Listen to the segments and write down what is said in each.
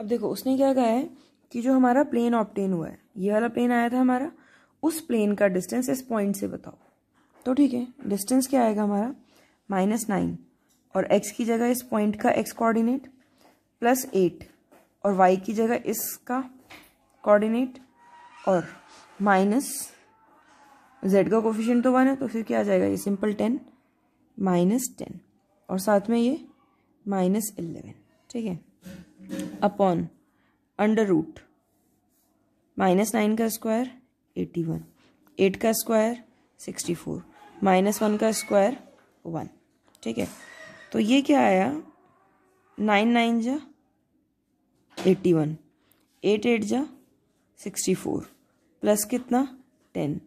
अब देखो उसने क्या कहा है कि जो हमारा प्लेन ऑप्टेन हुआ है ये वाला प्लेन आया था हमारा उस प्लेन का डिस्टेंस इस पॉइंट से बताओ तो ठीक है डिस्टेंस क्या आएगा हमारा माइनस नाइन और एक्स की जगह इस पॉइंट का एक्स कोऑर्डिनेट प्लस एट और वाई की जगह इसका कोऑर्डिनेट और माइनस जेड का कोफिशियंट तो वन है तो फिर क्या आ जाएगा ये सिंपल टेन माइनस टेन और साथ में ये माइनस इलेवन ठीक है upon under root minus nine का स्क्वायर एटी वन एट का square sixty four minus one का स्क्वायर वन ठीक है तो ये क्या आया नाइन नाइन जा एट्टी वन एट एट जा सिक्सटी फोर प्लस कितना टेन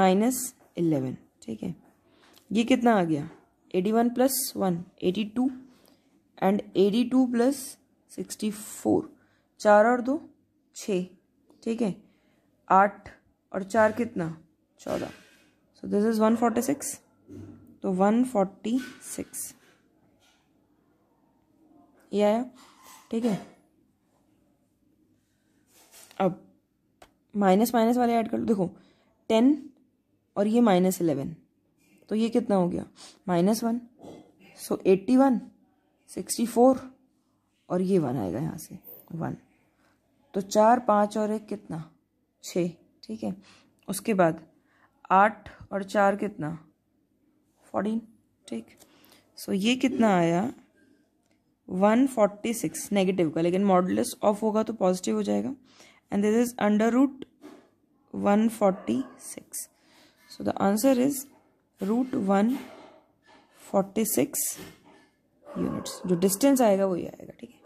माइनस इलेवन ठीक है ये कितना आ गया eighty one plus one eighty two and eighty two plus sixty four चार और दो छः ठीक है आठ और चार कितना चौदह so this is one forty six तो वन फोर्टी सिक्स ये आया ठीक है अब माइनस माइनस वाले ऐड कर लो देखो टेन और ये माइनस इलेवन तो ये कितना हो गया minus one so eighty one sixty four और ये वन आएगा यहाँ से वन तो चार पाँच और एक कितना छ ठीक है उसके बाद आठ और चार कितना फोर्टीन ठीक सो ये कितना आया वन फोर्टी सिक्स नेगेटिव का लेकिन मॉडलस ऑफ होगा तो पॉजिटिव हो जाएगा and this is under root one forty six so the answer is root one forty six units जो डिस्टेंस आएगा वही आएगा ठीक है